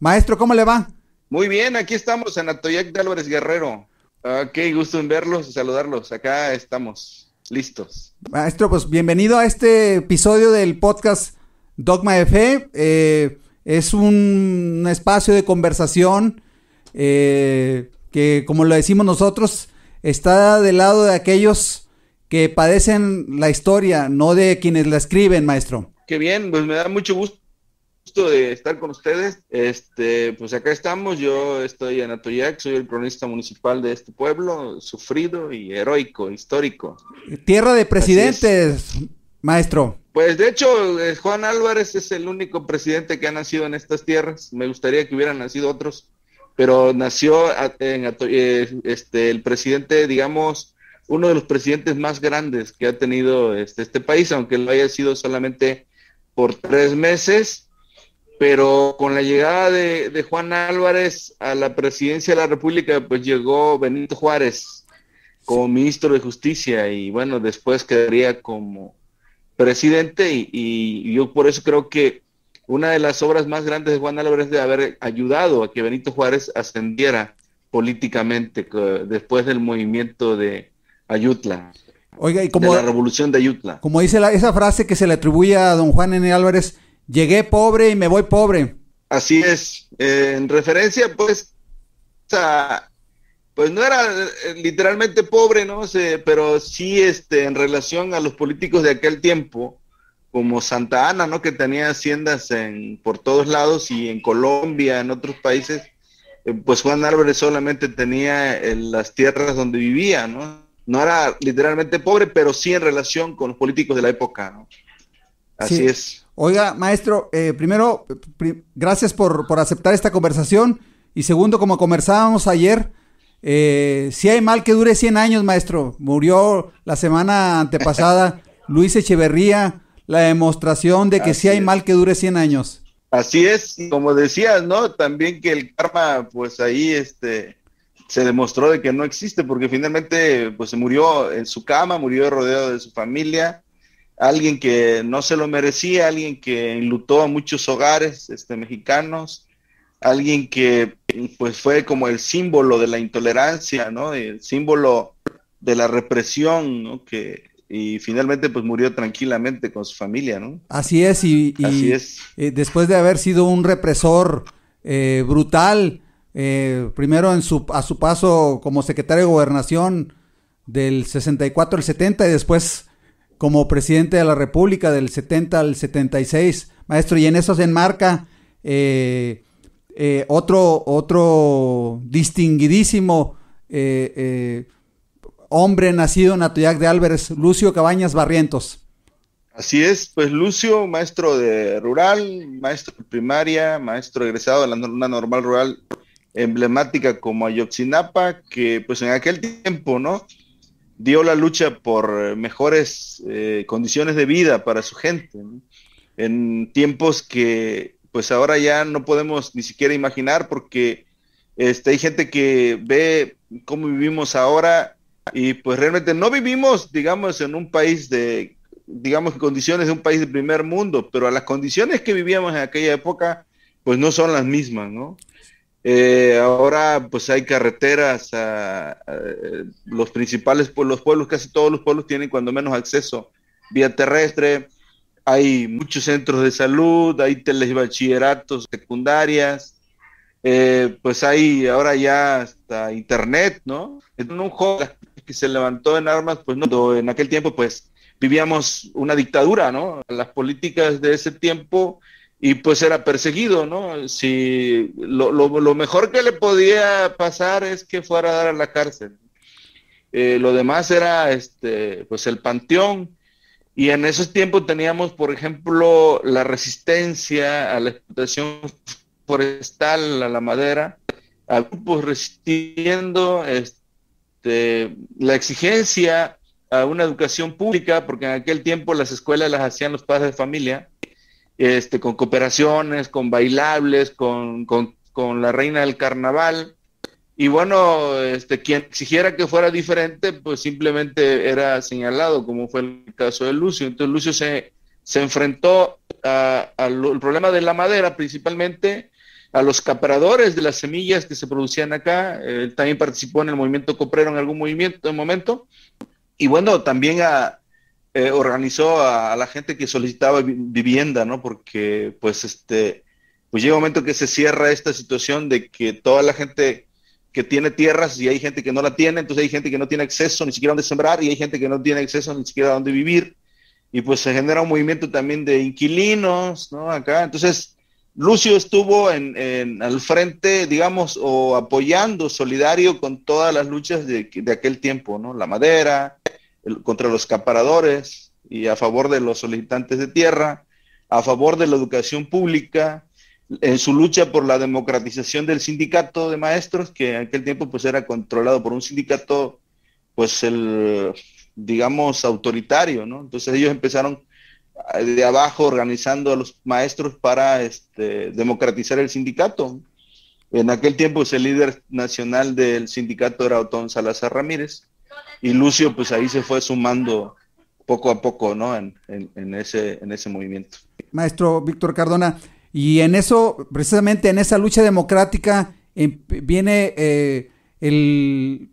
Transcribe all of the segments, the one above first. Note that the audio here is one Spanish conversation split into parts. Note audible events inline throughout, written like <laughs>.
Maestro, ¿cómo le va? Muy bien, aquí estamos en Atoyac de Álvarez Guerrero. Ah, qué gusto en verlos y saludarlos. Acá estamos, listos. Maestro, pues bienvenido a este episodio del podcast Dogma de Fe. Eh, es un espacio de conversación eh, que, como lo decimos nosotros, está del lado de aquellos que padecen la historia, no de quienes la escriben, maestro. Qué bien, pues me da mucho gusto de estar con ustedes. Este, pues acá estamos. Yo estoy en Atoyac, soy el cronista municipal de este pueblo, sufrido y heroico, histórico. Tierra de presidentes, maestro. Pues de hecho, eh, Juan Álvarez es el único presidente que ha nacido en estas tierras. Me gustaría que hubieran nacido otros, pero nació en eh, este, el presidente, digamos, uno de los presidentes más grandes que ha tenido este, este país, aunque lo haya sido solamente por tres meses pero con la llegada de, Juan Álvarez a la presidencia de la República, pues llegó Benito Juárez como ministro de Justicia y bueno, después quedaría como presidente y, yo por eso creo que una de las obras más grandes de Juan Álvarez de haber ayudado a que Benito Juárez ascendiera políticamente después del movimiento de Ayutla. Oiga, y como, de la revolución de Ayutla. Como dice la, esa frase que se le atribuye a don Juan N. Álvarez, llegué pobre y me voy pobre. Así es. Eh, en referencia, pues, pues no era eh, literalmente pobre, ¿no? pero sí este, en relación a los políticos de aquel tiempo, como Santa Ana, ¿no? Que tenía haciendas en, por todos lados y en Colombia, en otros países, eh, pues Juan Álvarez solamente tenía las tierras donde vivía, ¿no? No era literalmente pobre, pero sí en relación con los políticos de la época, ¿no? Así es. Oiga, maestro, eh, primero, gracias por, aceptar esta conversación. Y segundo, como conversábamos ayer, eh, si hay mal que dure 100 años, maestro. Murió la semana antepasada <laughs> Luis Echeverría, la demostración de que si hay mal que dure 100 años. Así es, como decías, ¿no? También que el karma, pues ahí este, se demostró de que no existe, porque finalmente pues se murió en su cama, murió rodeado de su familia, alguien que no se lo merecía, alguien que enlutó a muchos hogares este, mexicanos, alguien que pues fue como el símbolo de la intolerancia, ¿no? El símbolo de la represión, ¿no? Que, y finalmente pues murió tranquilamente con su familia, ¿no? Así es, y, es. Eh, después de haber sido un represor eh, brutal, eh, primero en su, a su paso como secretario de gobernación del 64 al 70 y después como presidente de la República del 70 al 76, maestro, y en eso se enmarca eh, eh, otro, otro distinguidísimo eh, hombre nacido en Atoyac de Álvarez, Lucio Cabañas Barrientos. Así es, pues Lucio, maestro de rural, maestro de primaria, maestro egresado de la norma normal rural emblemática como Ayotzinapa, que pues en aquel tiempo, ¿no? dio la lucha por eh, mejores eh, condiciones de vida para su gente, en tiempos que pues ahora ya no podemos ni siquiera imaginar porque este, hay gente que ve cómo vivimos ahora y pues realmente no vivimos, digamos, en un país de, digamos, condiciones de un país de primer mundo, pero las condiciones que vivíamos en aquella época, pues no son las mismas, ¿no? Eh, ahora pues hay carreteras, a, ah, eh, los principales los pueblos, casi todos los pueblos tienen cuando menos acceso vía terrestre, hay muchos centros de salud, hay telebachilleratos secundarias, eh, pues hay ahora ya hasta internet, ¿no? En un joven que se levantó en armas, pues no, en aquel tiempo pues vivíamos una dictadura, ¿no? Las políticas de ese tiempo y pues era perseguido, ¿no? Si lo, lo, mejor que le podía pasar es que fuera a dar a la cárcel. Eh, lo demás era este, pues el panteón. Y en esos tiempos teníamos, por ejemplo, la resistencia a la explotación forestal, a la madera, a grupos resistiendo este, la exigencia a una educación pública, porque en aquel tiempo las escuelas las hacían los padres de familia este, con cooperaciones, con bailables, con, la reina del carnaval. Y bueno, este, quien exigiera que fuera diferente, pues simplemente era señalado, como fue el caso de Lucio. Entonces Lucio se, se enfrentó al problema de la madera principalmente, a los capradores de las semillas que se producían acá. Él eh, también participó en el movimiento coprero en algún movimiento, en momento. Y bueno, también a, eh, organizó a, la gente que solicitaba vivienda, ¿no? Porque, pues, este, pues llega un momento que se cierra esta situación de que toda la gente que tiene tierras y hay gente que no la tiene, entonces hay gente que no tiene acceso ni siquiera a dónde sembrar y hay gente que no tiene acceso ni siquiera a dónde vivir. Y pues se genera un movimiento también de inquilinos, ¿no? Acá, entonces, Lucio estuvo en, en, al frente, digamos, o apoyando solidario con todas las luchas de, de aquel tiempo, ¿no? La madera, contra los acaparadores y a favor de los solicitantes de tierra, a favor de la educación pública, en su lucha por la democratización del sindicato de maestros, que en aquel tiempo pues era controlado por un sindicato, pues el, digamos, autoritario, Entonces ellos empezaron eh, de abajo organizando a los maestros para este, democratizar el sindicato. En aquel tiempo pues, el líder nacional del sindicato era Otón Salazar Ramírez y Lucio pues ahí se fue sumando poco a poco, ¿no? En, ese, en ese movimiento. Maestro Víctor Cardona, y en eso, precisamente en esa lucha democrática, em, viene eh, el,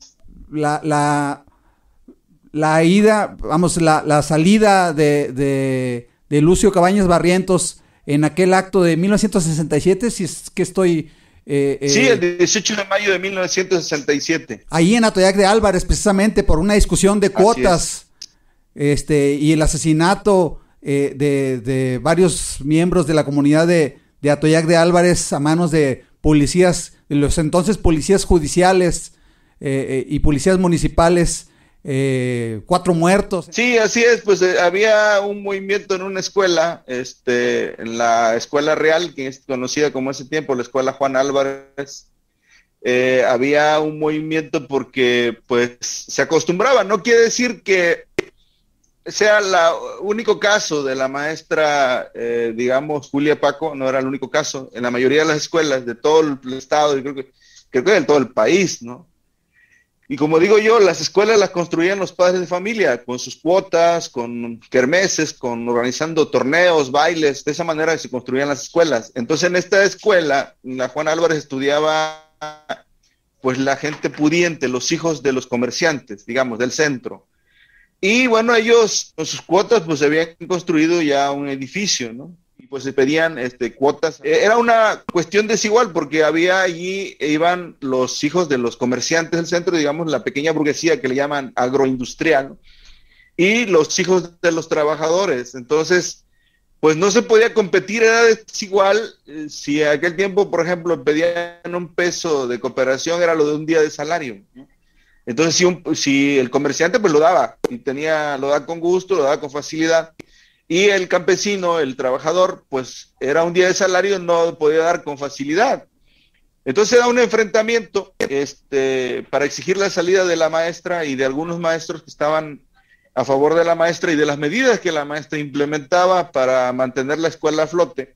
la, la, la, ida, vamos, la, salida de, de Lucio Cabañas Barrientos en aquel acto de 1967, si es que estoy eh, sí, eh, el 18 de mayo de 1967. Ahí en Atoyac de Álvarez, precisamente por una discusión de cuotas este, y el asesinato eh, de, varios miembros de la comunidad de, de, Atoyac de Álvarez a manos de policías, los entonces policías judiciales eh, y policías municipales eh, cuatro muertos. Sí, así es, pues eh, había un movimiento en una escuela, este, en la Escuela Real, que es conocida como ese tiempo, la Escuela Juan Álvarez. Eh, había un movimiento porque pues se acostumbraba, no quiere decir que sea el único caso de la maestra, eh, digamos, Julia Paco, no era el único caso, en la mayoría de las escuelas de todo el estado, y creo que, creo que en todo el país, ¿no? Y como digo yo, las escuelas las construían los padres de familia, con sus cuotas, con kermeses, con organizando torneos, bailes, de esa manera se construían las escuelas. Entonces en esta escuela, la Juan Álvarez estudiaba pues la gente pudiente, los hijos de los comerciantes, digamos, del centro. Y bueno, ellos con sus cuotas pues habían construido ya un edificio, ¿no? pues se pedían este, cuotas. Eh, era una cuestión desigual porque había allí, eh, iban los hijos de los comerciantes del centro, digamos, la pequeña burguesía que le llaman agroindustrial, y los hijos de los trabajadores. Entonces, pues no se podía competir, era desigual. Eh, si aquel tiempo, por ejemplo, pedían un peso de cooperación, era lo de un día de salario. Entonces, si, un, si el comerciante pues lo daba y tenía, lo daba con gusto, lo daba con facilidad, y el campesino, el trabajador, pues era un día de salario, no podía dar con facilidad. Entonces era un enfrentamiento este, para exigir la salida de la maestra y de algunos maestros que estaban a favor de la maestra y de las medidas que la maestra implementaba para mantener la escuela a flote.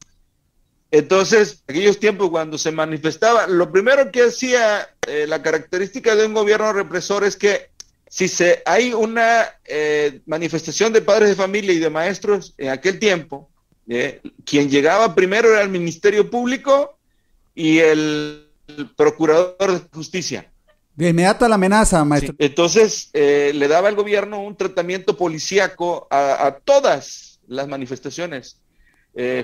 Entonces, aquellos tiempos cuando se manifestaba, lo primero que hacía eh, la característica de un gobierno represor es que si se, hay una eh, manifestación de padres de familia y de maestros en aquel tiempo, eh, quien llegaba primero era el Ministerio Público y el, Procurador de Justicia. De inmediato la amenaza, maestro. Entonces, eh, le daba al gobierno un tratamiento policíaco a, todas las manifestaciones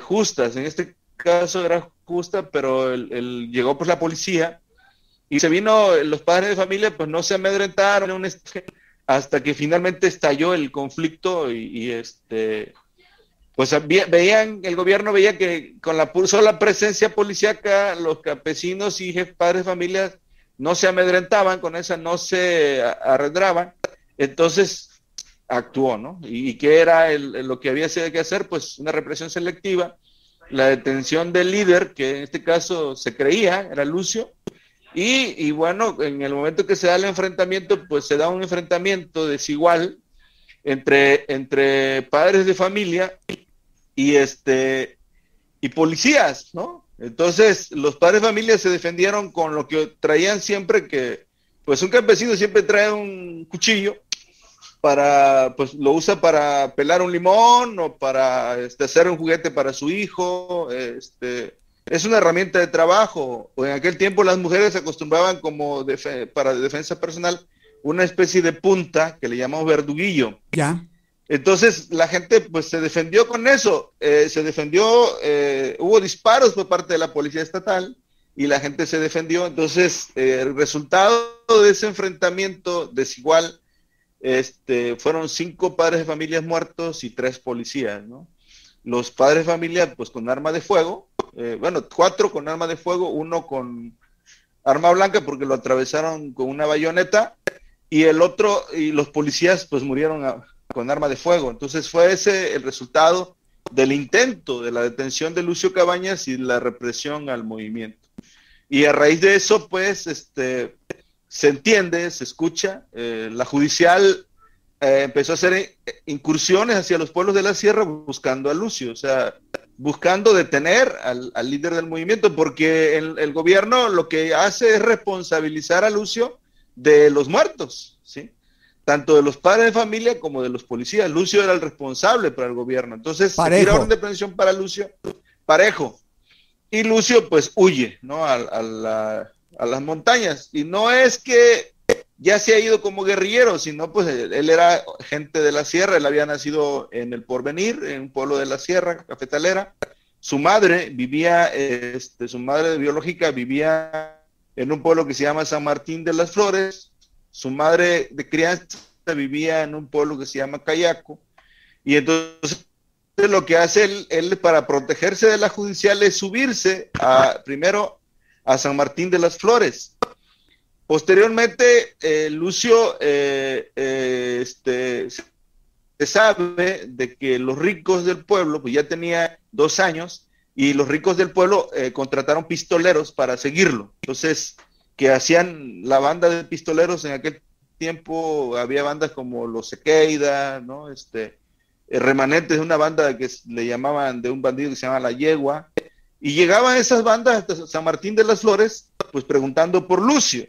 justas. En este caso era justa, pero llegó pues la policía y se vino, los padres de familia pues no se amedrentaron hasta que finalmente estalló el conflicto y, este pues veían, el gobierno veía que con la sola presencia policíaca, los campesinos y padres de familia no se amedrentaban, con esa no se arredraban, entonces actuó, ¿no? Y, qué era lo que había que hacer, pues una represión selectiva, la detención del líder, que en este caso se creía, era Lucio, y, bueno, en el momento que se da el enfrentamiento, pues se da un enfrentamiento desigual entre, entre padres de familia y, este, y policías, ¿no? Entonces, los padres de familia se defendieron con lo que traían siempre que, pues un campesino siempre trae un cuchillo para, pues lo usa para pelar un limón o para este, hacer un juguete para su hijo, este, es una herramienta de trabajo. En aquel tiempo las mujeres se acostumbraban como para defensa personal una especie de punta que le llamamos verduguillo. Ya. Entonces la gente pues se defendió con eso, eh, se defendió, eh, hubo disparos por parte de la policía estatal y la gente se defendió. Entonces eh, el resultado de ese enfrentamiento desigual este, fueron cinco padres de familias muertos y tres policías, Los padres de familia pues con arma de fuego eh, bueno, cuatro con arma de fuego, uno con arma blanca porque lo atravesaron con una bayoneta y el otro, y los policías pues murieron con arma de fuego. Entonces fue ese el resultado del intento de la detención de Lucio Cabañas y la represión al movimiento. Y a raíz de eso, pues, este, se entiende, se escucha, eh, la judicial eh, empezó a hacer incursiones hacia los pueblos de la sierra buscando a Lucio, o sea, buscando detener al, líder del movimiento, porque el, gobierno lo que hace es responsabilizar a Lucio de los muertos, ¿sí? Tanto de los padres de familia como de los policías. Lucio era el responsable para el gobierno. Entonces, tira orden de pensión para Lucio, parejo. Y Lucio, pues, huye, ¿no? a las montañas. Y no es que ya se ha ido como guerrillero, sino pues él, era gente de la sierra, él había nacido en el Porvenir, en un pueblo de la sierra, cafetalera. Su madre vivía, este, su madre biológica vivía en un pueblo que se llama San Martín de las Flores. Su madre de crianza vivía en un pueblo que se llama Cayaco. Y entonces lo que hace él, él para protegerse de la judicial es subirse a, primero a San Martín de las Flores Posteriormente, eh, Lucio eh, eh, este, se sabe de que los ricos del pueblo, pues ya tenía dos años, y los ricos del pueblo contrataron pistoleros para seguirlo. Entonces, que hacían la banda de pistoleros en aquel tiempo, había bandas como los Sequeida, ¿no? Este, remanentes de una banda que le llamaban, de un bandido que se llamaba La Yegua, y llegaban esas bandas hasta San Martín de las Flores, pues preguntando por Lucio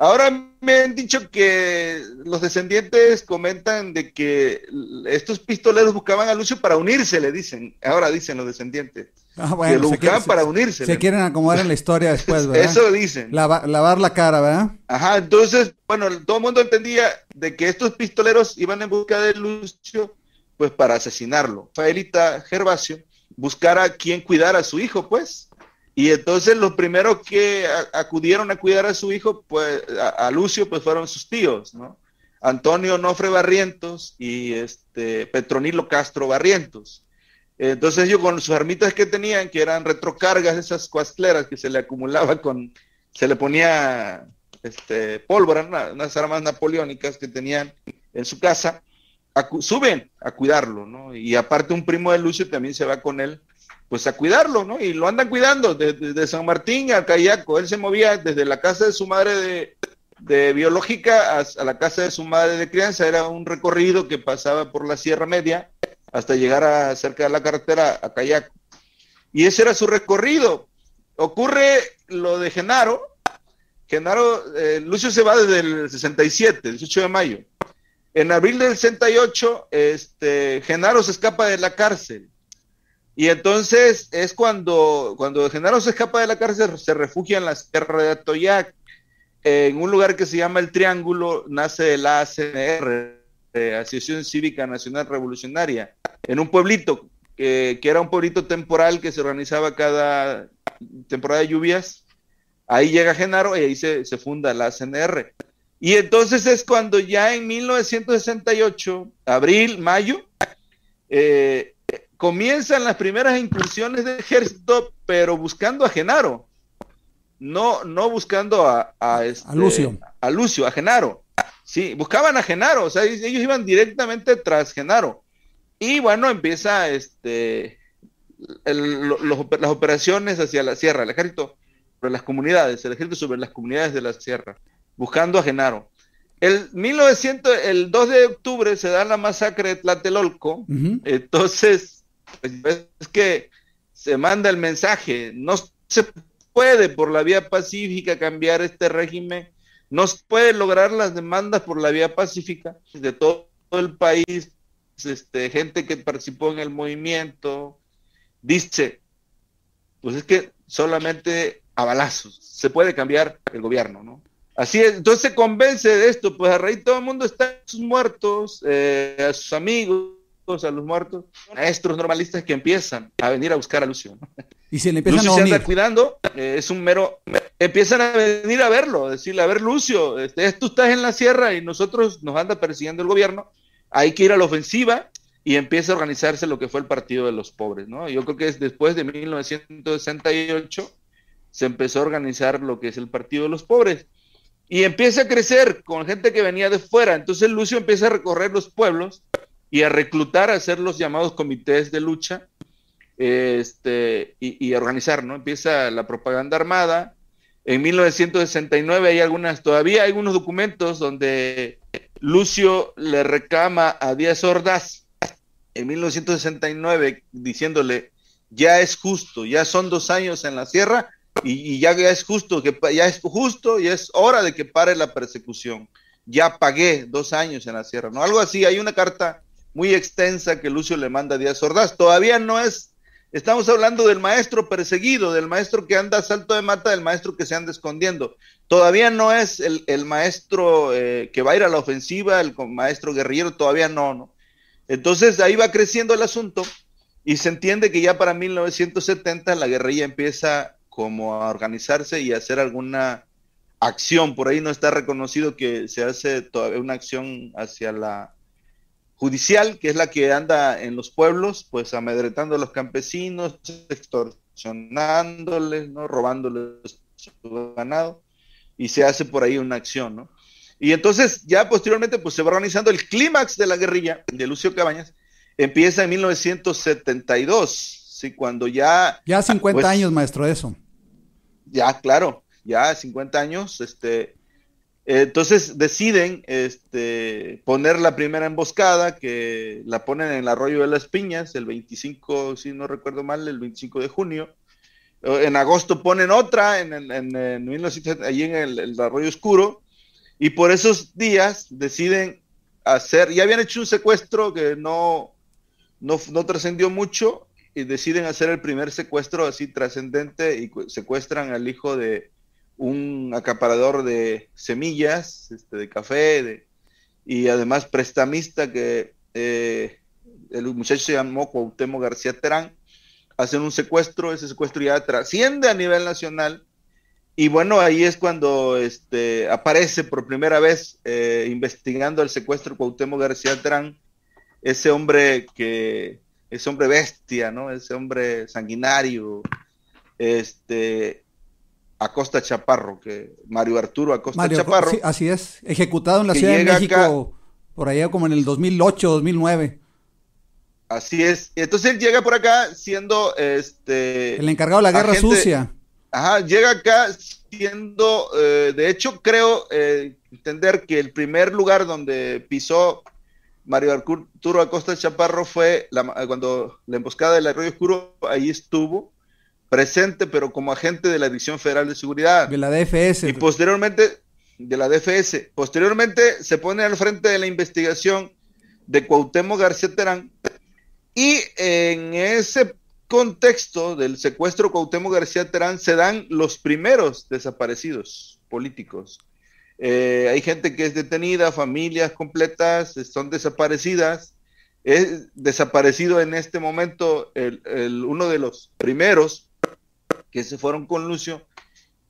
Ahora me han dicho que los descendientes comentan de que estos pistoleros buscaban a Lucio para unirse, le dicen. Ahora dicen los descendientes. Ah, que lo buscaban para unirse. Se quieren acomodar en la historia <laughs> después, ¿verdad? Eso dicen. lavar la cara, ¿verdad? Ajá, entonces, bueno, todo el mundo entendía de que estos pistoleros iban en busca de Lucio, pues para asesinarlo. Faelita Gervasio buscara quien cuidara a su hijo, pues y entonces los primeros que acudieron a cuidar a su hijo, pues a, Lucio, pues fueron sus tíos, ¿no? Antonio Nofre Barrientos y este, Petronilo Castro Barrientos. Entonces ellos con sus armitas que tenían, que eran retrocargas, esas cuastleras que se le acumulaba con, se le ponía este, pólvora, unas armas napoleónicas que tenían en su casa, suben a cuidarlo, ¿no? Y aparte un primo de Lucio también se va con él pues a cuidarlo, ¿no? Y lo andan cuidando desde, San Martín a Cayaco. Él se movía desde la casa de su madre de, biológica a, la casa de su madre de crianza. Era un recorrido que pasaba por la Sierra Media hasta llegar a, cerca de la carretera a Cayaco. Y ese era su recorrido. Ocurre lo de Genaro. Genaro, eh, Lucio se va desde el 67, el 18 de mayo. En abril del 68, este, Genaro se escapa de la cárcel y entonces es cuando, cuando Genaro se escapa de la cárcel, se refugia en la Sierra de Atoyac, en un lugar que se llama El Triángulo, nace la ACNR, Asociación Cívica Nacional Revolucionaria, en un pueblito, que era un pueblito temporal que se organizaba cada temporada de lluvias. Ahí llega Genaro y ahí se, funda la ACNR. Y entonces es cuando ya en 1968, abril, mayo, eh, comienzan las primeras incursiones del ejército, pero buscando a Genaro, no, no buscando a, a, este, Lucio. a Lucio, a Genaro. Sí, buscaban a Genaro, o sea, ellos iban directamente tras Genaro. Y bueno, empieza este, las operaciones hacia la sierra, el ejército sobre las comunidades, el ejército sobre las comunidades de la sierra, buscando a Genaro. El 1900, el 2 de octubre se da la masacre de Tlatelolco, entonces pues, pues, es que se manda el mensaje, no se puede por la vía pacífica cambiar este régimen, no se puede lograr las demandas por la vía pacífica de todo el país, este, gente que participó en el movimiento, dice, pues es que solamente a balazos se puede cambiar el gobierno, ¿no? Así entonces se convence de esto, pues a raíz todo el mundo está a sus muertos, eh, a sus amigos, a los muertos, maestros normalistas que empiezan a venir a buscar a Lucio. Y se le Lucio a se anda cuidando, eh, es un mero... Empiezan a venir a verlo, decirle, a ver Lucio, este, tú estás en la sierra y nosotros nos anda persiguiendo el gobierno, hay que ir a la ofensiva y empieza a organizarse lo que fue el Partido de los Pobres, ¿no? Yo creo que es después de 1968 se empezó a organizar lo que es el Partido de los Pobres y empieza a crecer con gente que venía de fuera. Entonces Lucio empieza a recorrer los pueblos y a reclutar, a hacer los llamados comités de lucha este, y, organizar, ¿no? Empieza la propaganda armada. En 1969 hay algunas, todavía hay algunos documentos donde Lucio le reclama a Díaz Ordaz en 1969 diciéndole, ya es justo, ya son dos años en la sierra y, ya, es justo, que ya es justo y es hora de que pare la persecución. Ya pagué dos años en la sierra, ¿no? Algo así, hay una carta muy extensa que Lucio le manda a Díaz Ordaz. Todavía no es, estamos hablando del maestro perseguido, del maestro que anda a salto de mata, del maestro que se anda escondiendo. Todavía no es el, maestro eh, que va a ir a la ofensiva, el maestro guerrillero, todavía no, no. Entonces ahí va creciendo el asunto y se entiende que ya para 1970 la guerrilla empieza como a organizarse y a hacer alguna acción. Por ahí no está reconocido que se hace todavía una acción hacia la judicial, que es la que anda en los pueblos, pues amedretando a los campesinos, extorsionándoles, ¿no? robándoles su ganado, y se hace por ahí una acción, ¿no? Y entonces ya posteriormente pues se va organizando el clímax de la guerrilla de Lucio Cabañas, empieza en 1972, ¿sí? cuando ya... Ya 50 pues, años, maestro, eso. Ya, claro, ya 50 años, este, entonces deciden este, poner la primera emboscada que la ponen en el Arroyo de las Piñas el 25, si no recuerdo mal, el 25 de junio. En agosto ponen otra en, en, allí en el, Arroyo Oscuro. Y por esos días deciden hacer, ya habían hecho un secuestro que no, no trascendió mucho y deciden hacer el primer secuestro así trascendente y secuestran al hijo de, un acaparador de semillas, este, de café, y además prestamista que eh, el muchacho se llamó Cuauhtémoc García Terán, hacen un secuestro, ese secuestro ya trasciende a nivel nacional, y bueno, ahí es cuando este, aparece por primera vez eh, investigando el secuestro Cuauhtémoc García Terán, ese hombre que, es hombre bestia, ¿no? Ese hombre sanguinario, este, Acosta Chaparro, que Mario Arturo Acosta Chaparro. así es, ejecutado en la Ciudad de México por allá como en el 2008, 2009. Así es. Entonces él llega por acá siendo este el encargado de la guerra sucia. Ajá, llega acá siendo, eh, de hecho creo eh, entender que el primer lugar donde pisó Mario Arturo Acosta Chaparro fue cuando la emboscada del Arroyo Oscuro, ahí estuvo presente, pero como agente de la división Federal de Seguridad. De la DFS. Y posteriormente, de la DFS, posteriormente se pone al frente de la investigación de Cuauhtémoc García Terán y en ese contexto del secuestro Cuauhtémoc García Terán se dan los primeros desaparecidos políticos. Eh, hay gente que es detenida, familias completas son desaparecidas. Es desaparecido en este momento uno de los primeros que se fueron con Lucio,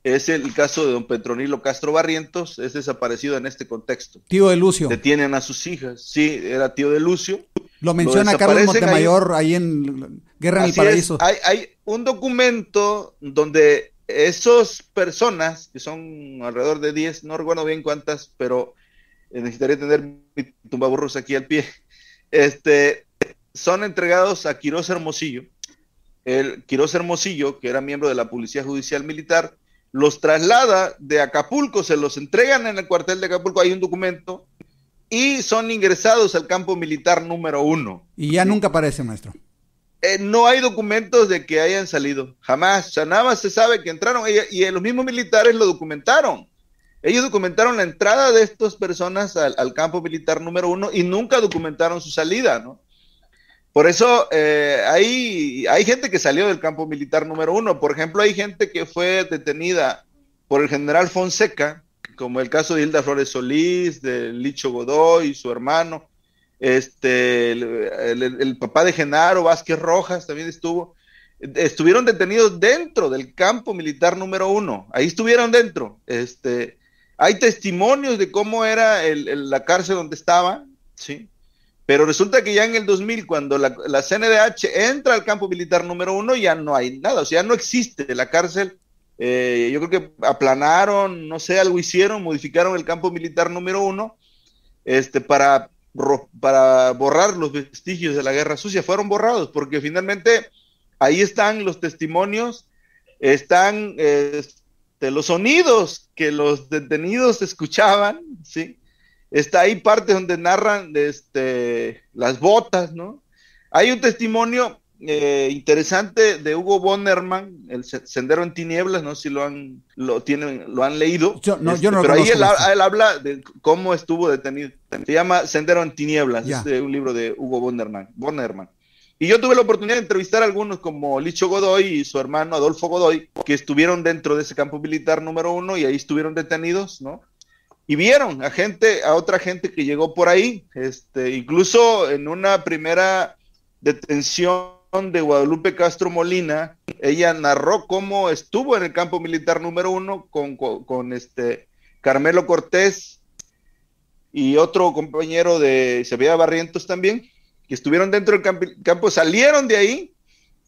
es el caso de don Petronilo Castro Barrientos, es desaparecido en este contexto. Tío de Lucio. Detienen a sus hijas, sí, era tío de Lucio. Lo menciona Carlos Montemayor ahí, en Guerra en el Paraíso. hay, un documento donde esas personas, que son alrededor de 10, no recuerdo bien cuántas, pero eh, necesitaría tener mi tumbaburros aquí al pie, este, son entregados a Quirós Hermosillo, el Quirós Hermosillo, que era miembro de la Policía Judicial Militar, los traslada de Acapulco, se los entregan en el cuartel de Acapulco, hay un documento, y son ingresados al campo militar número uno. Y ya nunca aparece, maestro. Eh, no hay documentos de que hayan salido, jamás. O nada más se sabe que entraron y, y, los mismos militares lo documentaron. Ellos documentaron la entrada de estas personas al, al campo militar número uno y nunca documentaron su salida, ¿no? Por eso eh, hay, gente que salió del campo militar número uno. Por ejemplo, hay gente que fue detenida por el general Fonseca, como el caso de Hilda Flores Solís, de Licho Godoy y su hermano. Este, el, papá de Genaro Vázquez Rojas también estuvo. Estuvieron detenidos dentro del campo militar número uno. Ahí estuvieron dentro. Este, hay testimonios de cómo era la cárcel donde estaba, ¿sí? Pero resulta que ya en el 2000, cuando la, CNDH entra al campo militar número uno, ya no hay nada, o sea, ya no existe la cárcel. Eh, yo creo que aplanaron, no sé, algo hicieron, modificaron el campo militar número uno este, para, para borrar los vestigios de la guerra sucia. Fueron borrados porque finalmente ahí están los testimonios, están este, los sonidos que los detenidos escuchaban, ¿sí? Está ahí parte donde narran este, las botas, ¿no? Hay un testimonio eh, interesante de Hugo Bonnerman, El Sendero en Tinieblas, no sé si lo han, lo tienen, lo han leído. Este, pero ahí él, habla de cómo estuvo detenido. Se llama Sendero en Tinieblas, es este, un libro de Hugo Bonnerman. Bonnerman. Y yo tuve la oportunidad de entrevistar a algunos como Licho Godoy y su hermano Adolfo Godoy, que estuvieron dentro de ese campo militar número uno y ahí estuvieron detenidos, ¿no? y vieron a gente, a otra gente que llegó por ahí, este, incluso en una primera detención de Guadalupe Castro Molina, ella narró cómo estuvo en el campo militar número uno con, este Carmelo Cortés y otro compañero de Sevilla Barrientos también, que estuvieron dentro del campo, salieron de ahí,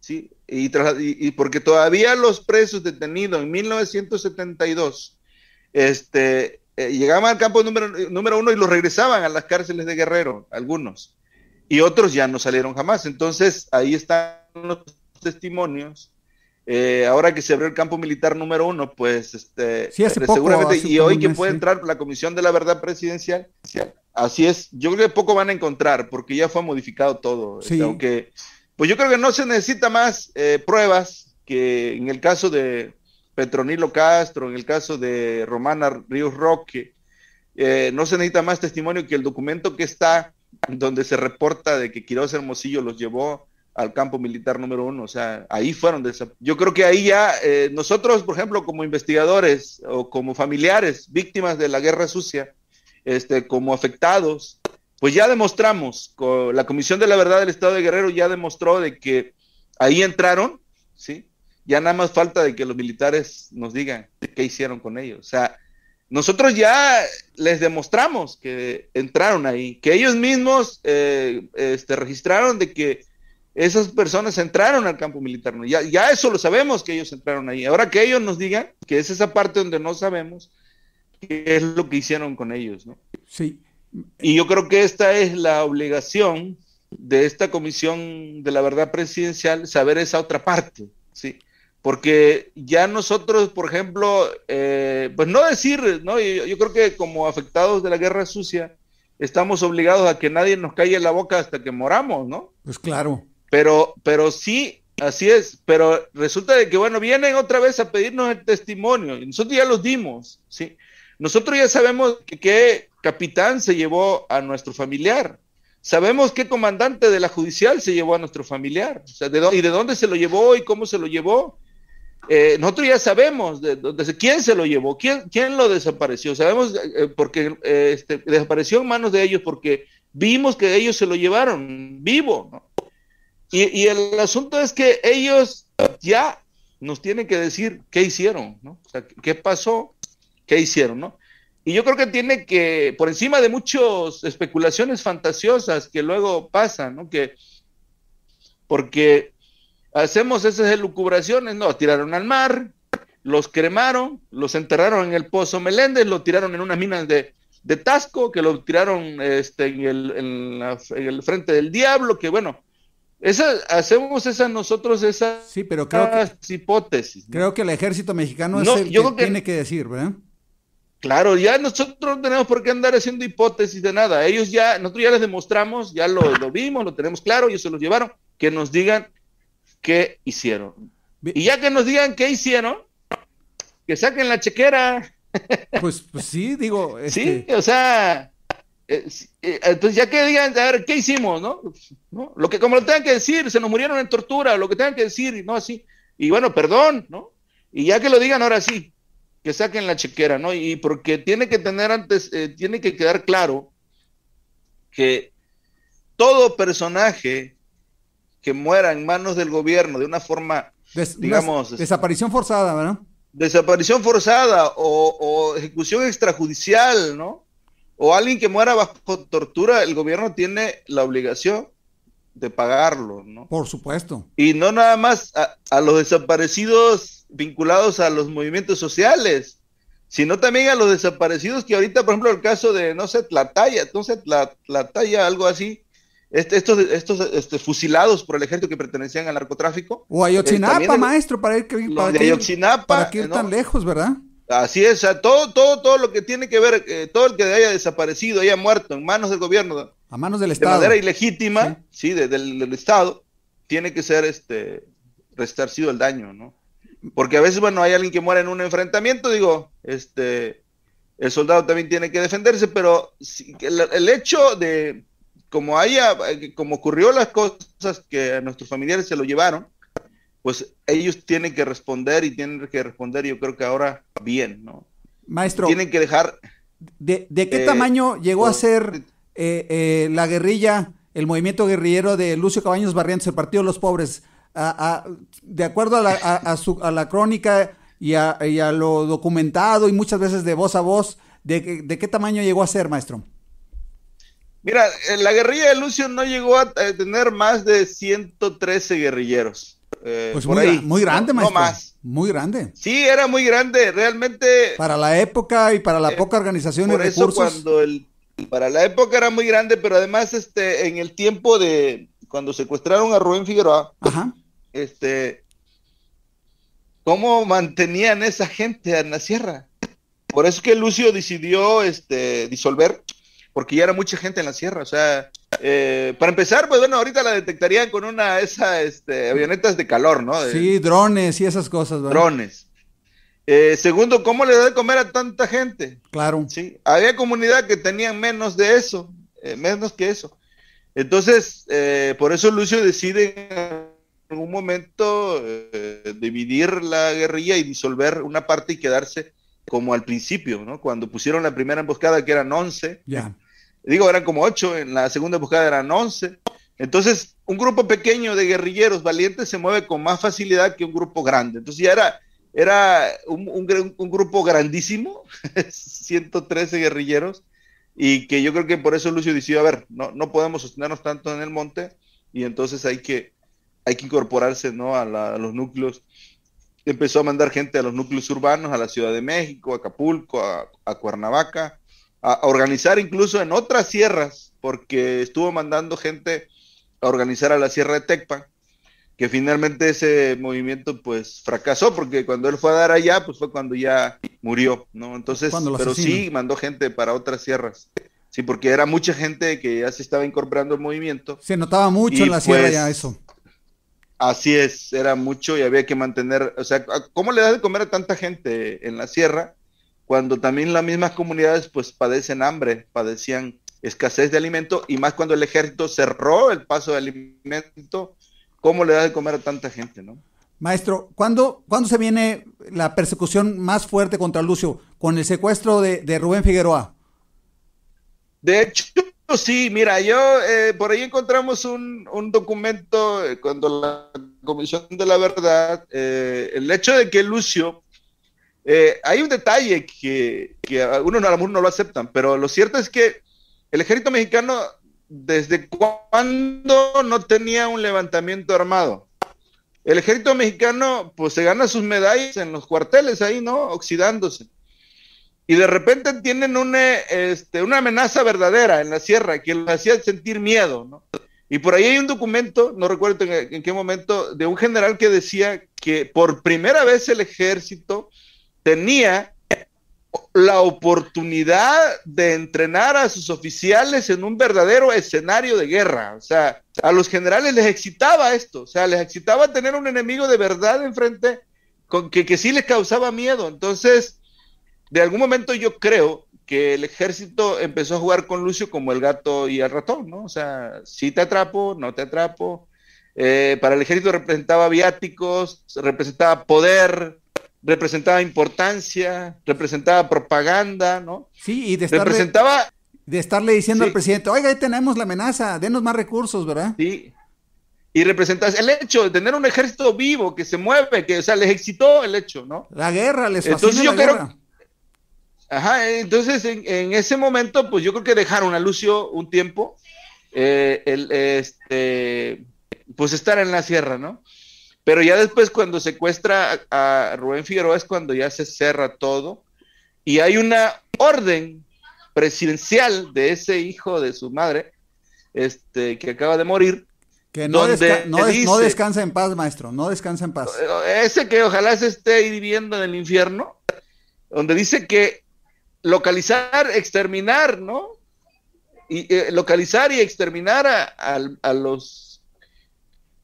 ¿sí? Y, y, porque todavía los presos detenidos en 1972 este, eh, llegaban al campo número, número uno y los regresaban a las cárceles de Guerrero, algunos. Y otros ya no salieron jamás. Entonces, ahí están los testimonios. Eh, ahora que se abrió el campo militar número uno, pues este, seguramente, y hoy que puede entrar la Comisión de la Verdad Presidencial, así es, yo creo que poco van a encontrar, porque ya fue modificado todo. Aunque, pues yo creo que no se necesita más eh, pruebas que en el caso de, Petronilo Castro, en el caso de Romana Ríos Roque, eh, no se necesita más testimonio que el documento que está donde se reporta de que Quiroz Hermosillo los llevó al campo militar número uno. O sea, ahí fueron Yo creo que ahí ya eh, nosotros, por ejemplo, como investigadores o como familiares víctimas de la guerra sucia, este, como afectados, pues ya demostramos, la Comisión de la Verdad del Estado de Guerrero ya demostró de que ahí entraron, ¿sí? Ya nada más falta de que los militares nos digan qué hicieron con ellos. O sea, nosotros ya les demostramos que entraron ahí, que ellos mismos eh, este, registraron de que esas personas entraron al campo militar. Ya, ya eso lo sabemos que ellos entraron ahí. Ahora que ellos nos digan, que es esa parte donde no sabemos qué es lo que hicieron con ellos, Sí. Y yo creo que esta es la obligación de esta Comisión de la Verdad Presidencial, saber esa otra parte, ¿sí? porque ya nosotros, por ejemplo, eh, pues no decir, ¿no? Yo, creo que como afectados de la guerra sucia, estamos obligados a que nadie nos calle la boca hasta que moramos, ¿no? Pues claro. Pero, pero sí, así es, pero resulta de que, bueno, vienen otra vez a pedirnos el testimonio, y nosotros ya los dimos, ¿sí? Nosotros ya sabemos qué capitán se llevó a nuestro familiar, Sabemos qué comandante de la judicial se llevó a nuestro familiar, o sea, y de dónde se lo llevó y cómo se lo llevó. Eh, nosotros ya sabemos de, quién se lo llevó, quién, quién lo desapareció. Sabemos eh, porque eh, este, desapareció en manos de ellos porque vimos que ellos se lo llevaron vivo. Y, el asunto es que ellos ya nos tienen que decir qué hicieron, ¿no? qué pasó, qué hicieron, Y yo creo que tiene que, por encima de muchas especulaciones fantasiosas que luego pasan, ¿no? Que, porque hacemos esas elucubraciones, no, tiraron al mar, los cremaron, los enterraron en el Pozo Meléndez, lo tiraron en unas minas de, de Tasco, que lo tiraron este, en, el, frente del diablo, que bueno, esa, hacemos esa nosotros esas sí, pero creo hipótesis. Creo que el ejército mexicano es el que, tiene que decir, ¿verdad? Claro, ya nosotros no tenemos por qué andar haciendo hipótesis de nada. Ellos ya, nosotros ya les demostramos, ya lo, lo vimos, lo tenemos claro, ellos se los llevaron, que nos digan qué hicieron. Y ya que nos digan qué hicieron, que saquen la chequera. <laughs> Pues, pues, sí, digo. Sí, este o sea, eh, eh, entonces ya que digan, a ver, ¿qué hicimos? Pues, no? Lo que como lo tengan que decir, se nos murieron en tortura, lo que tengan que decir, no así. Y bueno, perdón, ¿no? Y ya que lo digan ahora sí, que saquen la chequera, ¿no? Y porque tiene que tener antes, eh, tiene que quedar claro que todo personaje que muera en manos del gobierno de una forma, digamos... desaparición forzada, ¿verdad? Desaparición forzada o, ejecución extrajudicial, ¿no? O alguien que muera bajo tortura, el gobierno tiene la obligación de pagarlo, ¿no? Por supuesto. Y no nada más a, los desaparecidos vinculados a los movimientos sociales, sino también a los desaparecidos que ahorita, por ejemplo, el caso de, no sé, talla entonces la talla algo así, este, estos, estos este, fusilados por el ejército que pertenecían al narcotráfico. O eh, Ayotzinapa, maestro, para ir, para que, ir tan lejos, ¿verdad? Así es, todo, todo, todo lo que tiene que ver, eh, todo el que haya desaparecido, haya muerto en manos del gobierno, a manos del Estado, de manera ilegítima, sí, del, Estado, tiene que ser este restarcido el daño, ¿no? Porque a veces, bueno, hay alguien que muere en un enfrentamiento, digo, este, el soldado también tiene que defenderse, pero el hecho de como haya, eh, como ocurrió las cosas que a nuestros familiares se lo llevaron, pues ellos tienen que responder y tienen que responder, yo creo que ahora bien, ¿no? Maestro. Tienen que dejar. ¿De, qué eh, tamaño llegó a ser eh, la guerrilla, el movimiento guerrillero de Lucio Cabaños Barrientos, el Partido de los Pobres? de acuerdo a la, crónica y, a, lo documentado y muchas veces de voz a voz, ¿de, de qué tamaño llegó a ser, maestro? Mira, eh, la guerrilla de Lucio no llegó a tener más de 113 guerrilleros. Eh, pues por muy, muy grande, más. Muy grande. Sí, era muy grande, realmente. Para la época y para la eh, poca organización por eso cuando el, para la época era muy grande, pero además este, en el tiempo de cuando secuestraron a Rubén Figueroa, este, ¿cómo mantenían esa gente en la sierra? Por eso que Lucio decidió este, disolver porque ya era mucha gente en la sierra. O sea, eh, para empezar, pues bueno, ahorita la detectarían con una esas este, avionetas de calor, ¿no? sí, drones y esas cosas. ¿verdad? Drones. Eh, segundo, ¿cómo le da de comer a tanta gente? Claro. Sí, había comunidad que tenían menos de eso, eh, menos que eso. Entonces, por eso Lucio decide en algún momento dividir la guerrilla y disolver una parte y quedarse como al principio, ¿no? Cuando pusieron la primera emboscada, que eran 11, ya digo, eran como ocho, en la segunda emboscada eran once. Entonces, un grupo pequeño de guerrilleros valientes se mueve con más facilidad que un grupo grande. Entonces ya era, era un, grupo grandísimo, 113 <laughs> guerrilleros, y que yo creo que por eso Lucio decidió, a ver, no, no podemos sostenernos tanto en el monte, y entonces hay que, hay que incorporarse ¿no? a, los núcleos. Empezó a mandar gente a los núcleos urbanos, a la Ciudad de México, a Acapulco, a Cuernavaca, a organizar incluso en otras sierras, porque estuvo mandando gente a organizar a la Sierra de Tecpa, que finalmente ese movimiento pues fracasó, porque cuando él fue a dar allá, pues fue cuando ya murió, ¿no? Entonces, pero sí mandó gente para otras sierras. Sí, porque era mucha gente que ya se estaba incorporando al movimiento. Se notaba mucho en la sierra pues, ya eso. Así es, era mucho y había que mantener, o sea, ¿cómo le das de comer a tanta gente en la sierra? cuando también las mismas comunidades pues padecen hambre, padecían escasez de alimento y más cuando el ejército cerró el paso de alimento, ¿cómo le da de comer a tanta gente, no? Maestro, ¿cuándo, ¿cuándo se viene la persecución más fuerte contra Lucio? Con el secuestro de, Rubén Figueroa. De hecho, sí, mira, yo eh, por ahí encontramos un, documento eh, cuando la Comisión de la Verdad, eh, el hecho de que Lucio eh, hay un detalle que, que algunos lo no lo aceptan, pero lo cierto es que el ejército mexicano desde cuándo no tenía un levantamiento armado. El ejército mexicano pues se gana sus medallas en los cuarteles ahí, ¿no? Oxidándose. Y de repente tienen una, eh, este, una amenaza verdadera en la sierra que los hacía sentir miedo, ¿no? Y por ahí hay un documento, no recuerdo en qué momento, de un general que decía que por primera vez el ejército tenía la oportunidad de entrenar a sus oficiales en un verdadero escenario de guerra. O sea, a los generales les excitaba esto, o sea, les excitaba tener un enemigo de verdad enfrente con que, que sí les causaba miedo. Entonces, de algún momento yo creo que el ejército empezó a jugar con Lucio como el gato y el ratón, ¿no? O sea, si sí te atrapo, no te atrapo. Eh, para el ejército representaba viáticos, representaba poder, representaba importancia, representaba propaganda, ¿no? Sí, y de estarle, representaba... de estarle diciendo al presidente, oiga, ahí tenemos la amenaza, denos más recursos, ¿verdad? Sí. Y representaba el hecho de tener un ejército vivo que se mueve, que, o sea, les excitó el hecho, ¿no? La guerra, les Entonces yo creo... Ajá, entonces en, ese momento, pues yo creo que dejaron a Lucio un tiempo, eh, el, este, pues estar en la sierra, ¿no? Pero ya después cuando secuestra a, Rubén Figueroa es cuando ya se cerra todo y hay una orden presidencial de ese hijo de su madre, este, que acaba de morir. Que no, no, descansa en paz, maestro, no descansa en paz. Eh, eh, ese que ojalá se esté viviendo en el infierno, donde dice que localizar, exterminar, ¿no? Y eh, localizar y exterminar a los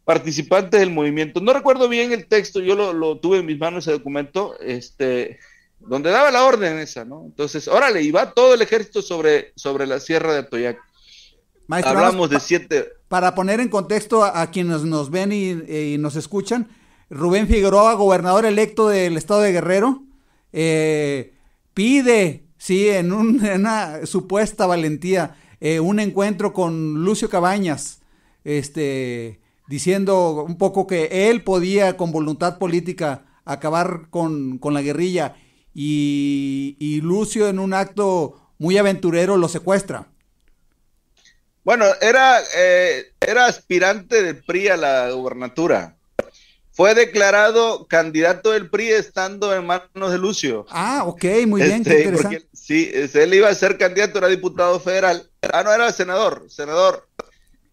participantes del movimiento. No recuerdo bien el texto, yo lo, tuve en mis manos ese documento, este, donde daba la orden esa, ¿no? Entonces, órale, y va todo el ejército sobre, sobre la sierra de Atoyac. Hablamos de siete. Para poner en contexto a, quienes nos ven eh, y, nos escuchan, Rubén Figueroa, gobernador electo del estado de Guerrero, eh, pide, sí, <laughs> en, una supuesta valentía, eh, un encuentro con Lucio Cabañas, este, diciendo un poco que él podía con voluntad política acabar con, la guerrilla y, Lucio en un acto muy aventurero lo secuestra. Bueno, era, eh, era aspirante del PRI a la gubernatura. Fue declarado candidato del PRI estando en manos de Lucio. Ah, ok, muy bien, este, interesante. sí, él iba a ser candidato, era diputado federal. Ah, no, era senador, senador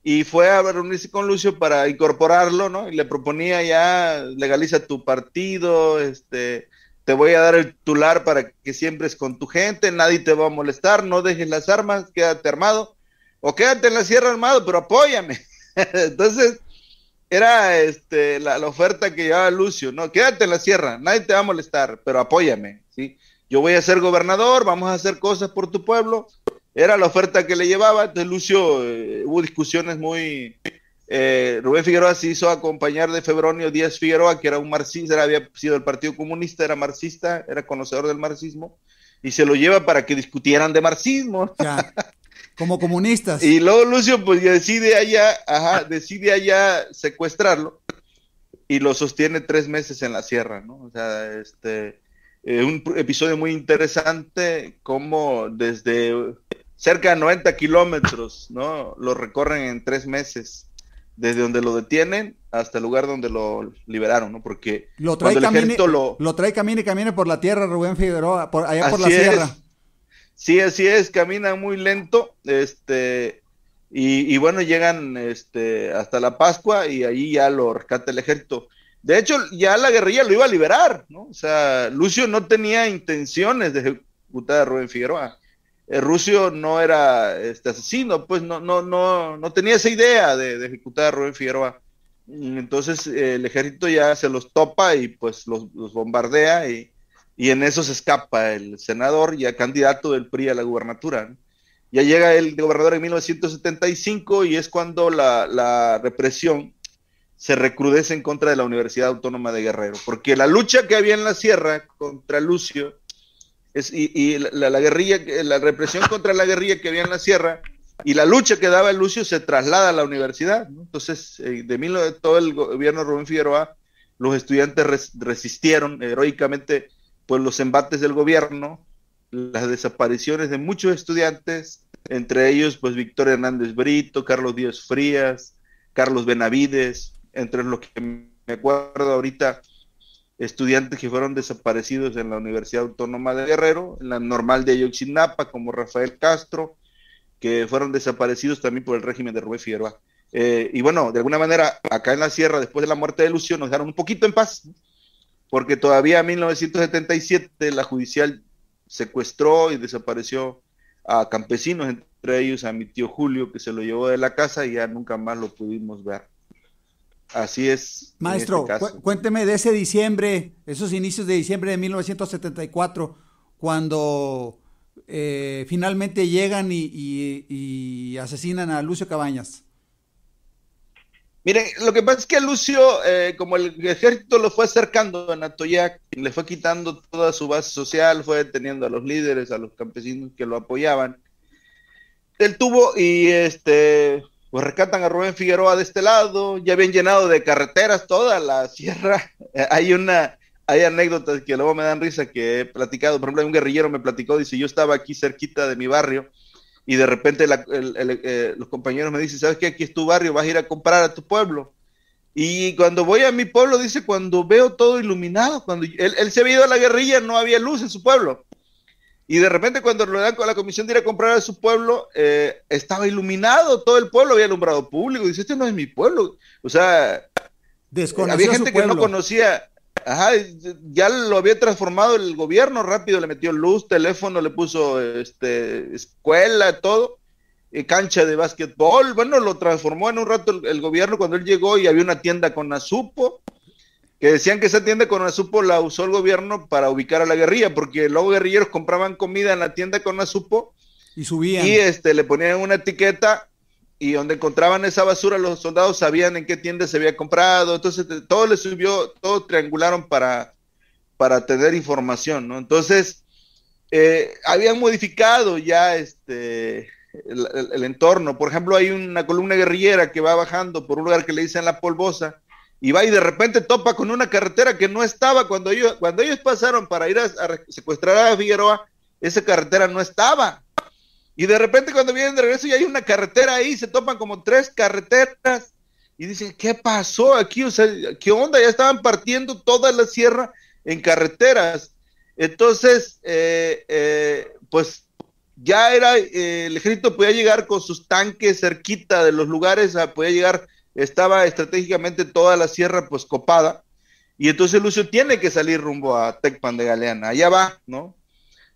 y fue a reunirse con Lucio para incorporarlo, ¿no? Y le proponía ya, legaliza tu partido, este, te voy a dar el tular para que siempre es con tu gente, nadie te va a molestar, no dejes las armas, quédate armado, o quédate en la sierra armado, pero apóyame. <laughs> Entonces, era este, la, la, oferta que llevaba Lucio, ¿no? Quédate en la sierra, nadie te va a molestar, pero apóyame, ¿sí? Yo voy a ser gobernador, vamos a hacer cosas por tu pueblo, era la oferta que le llevaba, entonces Lucio, eh, hubo discusiones muy... Eh, Rubén Figueroa se hizo acompañar de Febronio Díaz Figueroa, que era un marxista, había sido del Partido Comunista, era marxista, era conocedor del marxismo, y se lo lleva para que discutieran de marxismo. como comunistas. <laughs> y luego Lucio pues decide allá, decide allá secuestrarlo y lo sostiene tres meses en la sierra, ¿no? O sea, este, eh, un episodio muy interesante como desde cerca de 90 kilómetros, ¿no? Lo recorren en tres meses, desde donde lo detienen hasta el lugar donde lo liberaron, ¿no? Porque lo trae, cuando el lo... trae camina y camina por la tierra, Rubén Figueroa, por, allá por la sierra. Sí, así es, camina muy lento, este, y, bueno, llegan este, hasta la Pascua y ahí ya lo rescata el ejército. De hecho, ya la guerrilla lo iba a liberar, ¿no? O sea, Lucio no tenía intenciones de ejecutar a Rubén Figueroa eh, Rusio no era este asesino, pues no, no, no, no tenía esa idea de, ejecutar a Rubén Figueroa. Mm, entonces eh, el ejército ya se los topa y pues los, bombardea y, en eso se escapa el senador y el candidato del PRI a la gubernatura. Ya llega el gobernador en 1975 y es cuando la, la represión se recrudece en contra de la Universidad Autónoma de Guerrero, porque la lucha que había en la sierra contra Lucio y, la, guerrilla, eh, la represión contra la guerrilla que había en la sierra y la lucha que daba Lucio se traslada a la universidad. ¿no? Entonces, eh, de mil, todo el gobierno de Rubén Figueroa, los estudiantes resistieron heroicamente pues, los embates del gobierno, las desapariciones de muchos estudiantes, entre ellos pues Víctor Hernández Brito, Carlos Díaz Frías, Carlos Benavides, entre los que me acuerdo ahorita estudiantes que fueron desaparecidos en la Universidad Autónoma de Guerrero, en la normal de Ayotzinapa, como Rafael Castro, que fueron desaparecidos también por el régimen de Rubén Fierro. Eh, y bueno, de alguna manera, acá en la sierra, después de la muerte de Lucio, nos dejaron un poquito en paz, porque todavía en 1977 la judicial secuestró y desapareció a campesinos, entre ellos a mi tío Julio, que se lo llevó de la casa y ya nunca más lo pudimos ver. Así es. Este Maestro, cuénteme de ese diciembre, esos inicios de diciembre de 1974, cuando eh, finalmente llegan y, asesinan a Lucio Cabañas. Miren, lo que pasa es que Lucio, eh, como el ejército lo fue acercando a Natoyac, le fue quitando toda su base social, fue deteniendo a los líderes, a los campesinos que lo apoyaban. Él tuvo y este pues rescatan a Rubén Figueroa de este lado, ya bien llenado de carreteras toda la <laughs> sierra. Hay una, hay anécdotas que luego me dan risa que he platicado. Por ejemplo, un guerrillero me platicó, dice, yo estaba aquí cerquita de mi barrio y de repente eh, los compañeros me dicen, ¿sabes qué? Aquí es tu barrio, vas a ir a comprar a tu pueblo. Y cuando voy a mi pueblo, dice, cuando veo todo iluminado, cuando él, él se había ido a la guerrilla, no había luz en su pueblo. Y de repente cuando lo dan con la comisión de ir a comprar a su pueblo, eh, estaba iluminado, todo el pueblo había alumbrado público. Dice, este no es mi pueblo. O sea, había gente que no conocía. Ajá, ya lo había transformado el gobierno rápido, le metió luz, teléfono, le puso este, escuela, todo, eh, cancha de básquetbol, bueno, lo transformó en un rato el, el gobierno cuando él llegó y había una tienda con Azupo, que decían que esa tienda azupo la usó el gobierno para ubicar a la guerrilla, porque luego guerrilleros compraban comida en la tienda con supo y subían. Y este, le ponían una etiqueta y donde encontraban esa basura los soldados sabían en qué tienda se había comprado, entonces todo le subió, todo triangularon para, para tener información, ¿no? Entonces, eh, habían modificado ya este, el entorno, por ejemplo, hay una columna guerrillera que va bajando por un lugar que le dicen La Polvosa, y va y de repente topa con una carretera que no estaba cuando ellos, cuando ellos pasaron para ir a, secuestrar a Figueroa, esa carretera no estaba. Y de repente cuando vienen de regreso ya hay una carretera ahí, se topan como tres carreteras y dicen, ¿qué pasó aquí? O sea, ¿qué onda? Ya estaban partiendo toda la sierra en carreteras. Entonces, eh, eh, pues ya era, eh, el ejército podía llegar con sus tanques cerquita de los lugares, podía llegar estaba estratégicamente toda la sierra pues copada, y entonces Lucio tiene que salir rumbo a Tecpan de Galeana, allá va, ¿no?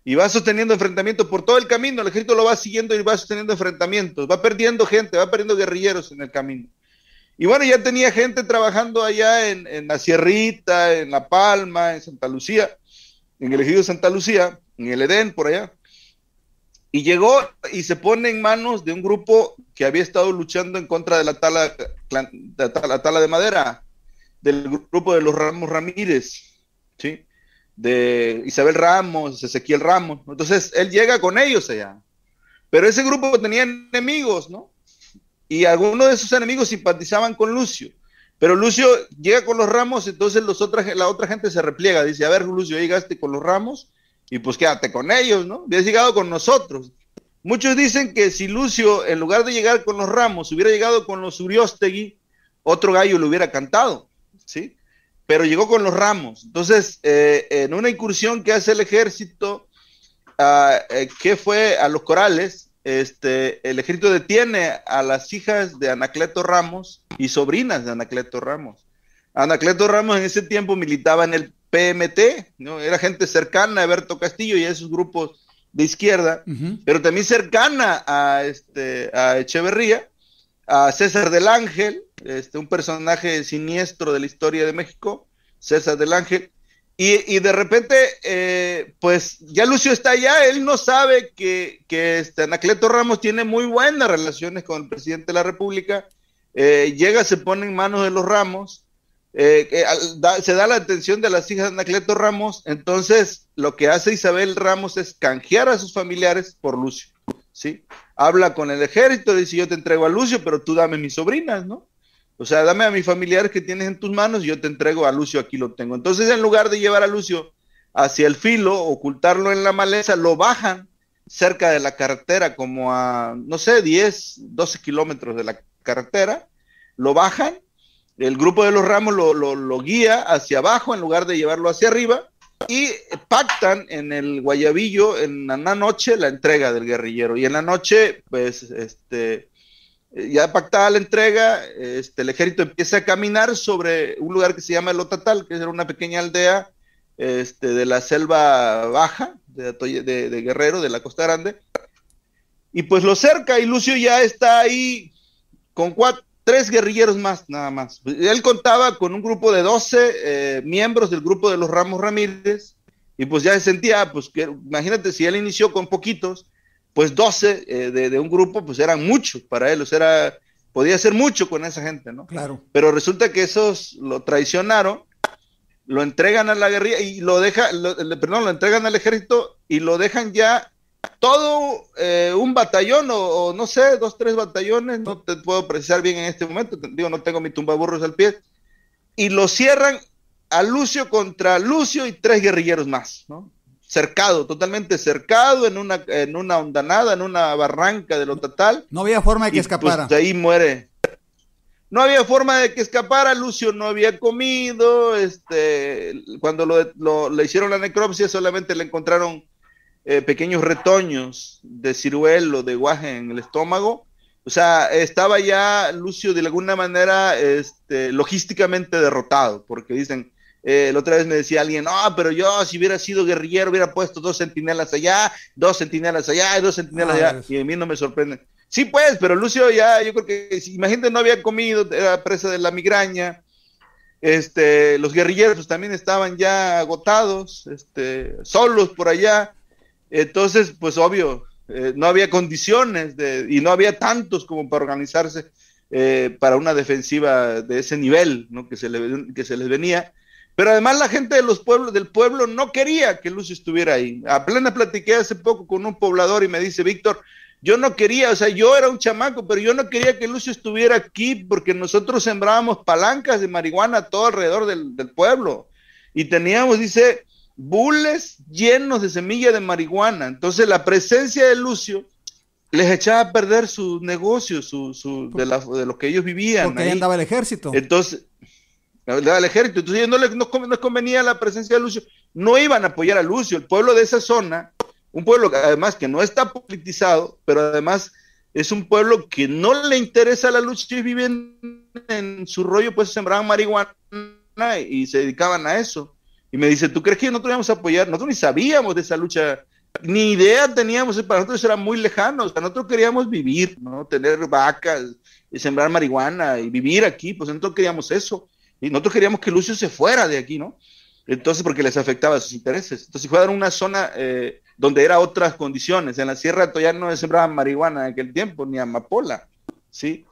Y va sosteniendo enfrentamientos por todo el camino, el ejército lo va siguiendo y va sosteniendo enfrentamientos, va perdiendo gente, va perdiendo guerrilleros en el camino. Y bueno, ya tenía gente trabajando allá en, la Sierrita, en La Palma, en Santa Lucía, en el de Santa Lucía, en el Edén, por allá y llegó y se pone en manos de un grupo que había estado luchando en contra de la tala, de madera, del grupo de los Ramos Ramírez, ¿sí? de Isabel Ramos, Ezequiel Ramos. Entonces él llega con ellos allá. Pero ese grupo tenía enemigos, ¿no? Y algunos de sus enemigos simpatizaban con Lucio. Pero Lucio llega con los ramos, entonces los otras, la otra gente se repliega. Dice, a ver, Lucio, llegaste con los ramos, y pues quédate con ellos, ¿no? Hubieras llegado con nosotros. Muchos dicen que si Lucio, en lugar de llegar con los Ramos, hubiera llegado con los Uriostegui, otro gallo lo hubiera cantado, ¿sí? Pero llegó con los Ramos. Entonces, eh, en una incursión que hace el ejército, ah, eh, que fue a los corales, este, el ejército detiene a las hijas de Anacleto Ramos y sobrinas de Anacleto Ramos. Anacleto Ramos en ese tiempo militaba en el PMT, ¿no? Era gente cercana a Berto Castillo y a esos grupos de izquierda, pero también cercana a, este, a Echeverría, a César del Ángel, este, un personaje siniestro de la historia de México, César del Ángel, y, y de repente, eh, pues ya Lucio está allá, él no sabe que, que este, Anacleto Ramos tiene muy buenas relaciones con el presidente de la República, eh, llega, se pone en manos de los Ramos, eh, se da la atención de las hijas de Anacleto Ramos, entonces lo que hace Isabel Ramos es canjear a sus familiares por Lucio, ¿sí? Habla con el ejército, dice yo te entrego a Lucio, pero tú dame mis sobrinas, ¿no? O sea, dame a mis familiares que tienes en tus manos y yo te entrego a Lucio, aquí lo tengo. Entonces, en lugar de llevar a Lucio hacia el filo, ocultarlo en la maleza, lo bajan cerca de la carretera, como a, no sé, 10, 12 kilómetros de la carretera, lo bajan el grupo de los ramos lo, guía hacia abajo en lugar de llevarlo hacia arriba y pactan en el Guayabillo en la noche la entrega del guerrillero y en la noche pues este ya pactada la entrega este el ejército empieza a caminar sobre un lugar que se llama el Otatal que era una pequeña aldea este, de la selva baja de, de, de Guerrero de la Costa Grande y pues lo cerca y Lucio ya está ahí con cuatro tres guerrilleros más, nada más. Él contaba con un grupo de 12 eh, miembros del grupo de los Ramos Ramírez, y pues ya se sentía, pues que, imagínate, si él inició con poquitos, pues 12 eh, de, un grupo, pues eran muchos para él, o sea, podía ser mucho con esa gente, ¿no? Claro. Pero resulta que esos lo traicionaron, lo entregan a la guerrilla y lo deja, perdón, lo entregan al ejército y lo dejan ya todo eh, un batallón o, no sé, dos, tres batallones, no te puedo precisar bien en este momento, digo, no tengo mi tumbaburros al pie, y lo cierran a Lucio contra Lucio y tres guerrilleros más, ¿no? Cercado, totalmente cercado en una, en una en una barranca de lo total. No había forma de que pues, escapara. ahí muere. No había forma de que escapara, Lucio no había comido, este, cuando le hicieron la necropsia solamente le encontraron eh, pequeños retoños de ciruelo, de guaje en el estómago. O sea, estaba ya Lucio de alguna manera este, logísticamente derrotado, porque dicen, eh, la otra vez me decía alguien, ah, pero yo si hubiera sido guerrillero hubiera puesto dos centinelas allá, dos centinelas allá dos centinelas ah, allá, y a mí no me sorprende. Sí, pues, pero Lucio ya, yo creo que, si, imagínate, no había comido, era presa de la migraña, este, los guerrilleros pues, también estaban ya agotados, este, solos por allá, entonces, pues obvio, eh, no había condiciones de, y no había tantos como para organizarse eh, para una defensiva de ese nivel ¿no? que, se que se les venía. Pero además la gente de los pueblos, del pueblo no quería que Lucio estuviera ahí. A plena platiqué hace poco con un poblador y me dice, Víctor, yo no quería, o sea, yo era un chamaco, pero yo no quería que Lucio estuviera aquí porque nosotros sembrábamos palancas de marihuana todo alrededor del, del pueblo. Y teníamos, dice, bules llenos de semilla de marihuana. Entonces la presencia de Lucio les echaba a perder sus negocios, su, su de, la, los que ellos vivían. Porque ahí. andaba el ejército. Entonces, andaba el ejército. Entonces no les, convenía la presencia de Lucio. No iban a apoyar a Lucio. El pueblo de esa zona, un pueblo que además que no está politizado, pero además es un pueblo que no le interesa la lucha y viven en su rollo, pues sembraban marihuana y se dedicaban a eso y me dice, ¿tú crees que nosotros íbamos a apoyar? Nosotros ni sabíamos de esa lucha, ni idea teníamos, para nosotros era muy lejano, o sea, nosotros queríamos vivir, ¿no? Tener vacas, y sembrar marihuana y vivir aquí, pues nosotros queríamos eso, y nosotros queríamos que Lucio se fuera de aquí, ¿no? Entonces, porque les afectaba sus intereses. Entonces, fue a dar una zona eh, donde era otras condiciones. En la Sierra todavía no se sembraban marihuana en aquel tiempo, ni amapola, ¿sí?